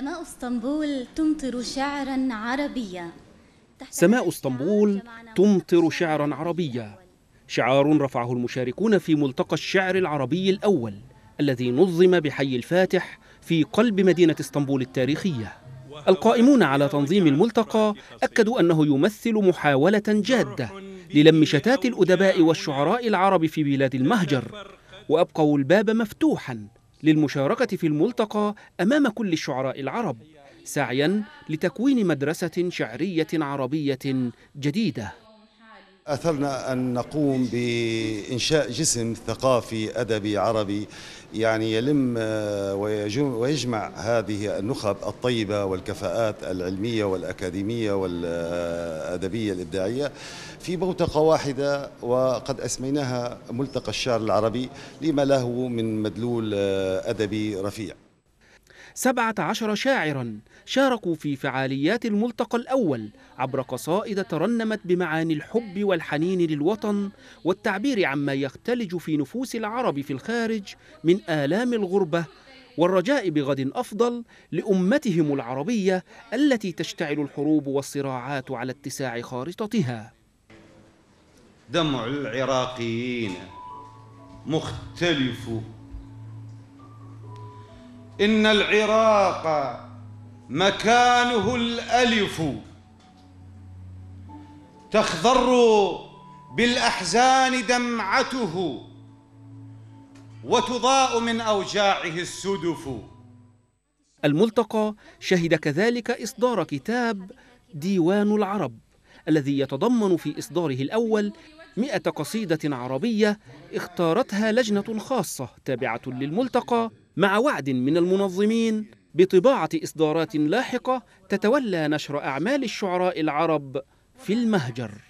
سماء اسطنبول تمطر شعرا عربيا سماء اسطنبول تمطر شعرا عربيا شعار رفعه المشاركون في ملتقى الشعر العربي الأول الذي نظم بحي الفاتح في قلب مدينة اسطنبول التاريخية القائمون على تنظيم الملتقى أكدوا أنه يمثل محاولة جادة للم شتات الأدباء والشعراء العرب في بلاد المهجر وأبقوا الباب مفتوحاً للمشاركة في الملتقى أمام كل الشعراء العرب سعيا لتكوين مدرسة شعرية عربية جديدة أثرنا أن نقوم بإنشاء جسم ثقافي أدبي عربي يعني يلم آه، ويجمع هذه النخب الطيبة والكفاءات العلمية والأكاديمية والأدبية الإبداعية في بوتقة واحدة وقد أسميناها ملتقى الشعر العربي لما له من مدلول آه، أدبي رفيع 17 شاعرا شاركوا في فعاليات الملتقى الأول عبر قصائد ترنمت بمعاني الحب والحنين للوطن والتعبير عما يختلج في نفوس العرب في الخارج من آلام الغربة والرجاء بغد أفضل لأمتهم العربية التي تشتعل الحروب والصراعات على اتساع خارطتها دمع العراقيين مختلف إن العراق مكانه الألف تخضر بالأحزان دمعته وتضاء من أوجاعه السدف الملتقى شهد كذلك إصدار كتاب ديوان العرب الذي يتضمن في إصداره الأول مئة قصيدة عربية اختارتها لجنة خاصة تابعة للملتقى مع وعد من المنظمين بطباعة إصدارات لاحقة تتولى نشر أعمال الشعراء العرب في المهجر